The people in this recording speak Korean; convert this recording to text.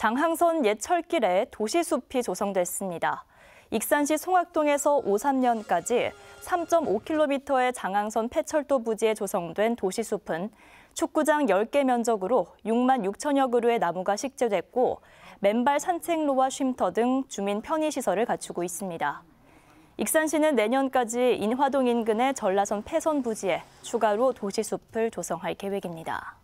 장항선 옛철길에 도시숲이 조성됐습니다. 익산시 송악동에서 오삼년까지 3.5km의 장항선 폐철도 부지에 조성된 도시숲은 축구장 10개 면적으로 6만 6천여 그루의 나무가 식재됐고 맨발 산책로와 쉼터 등 주민 편의시설을 갖추고 있습니다. 익산시는 내년까지 인화동 인근의 전라선 폐선 부지에 추가로 도시숲을 조성할 계획입니다.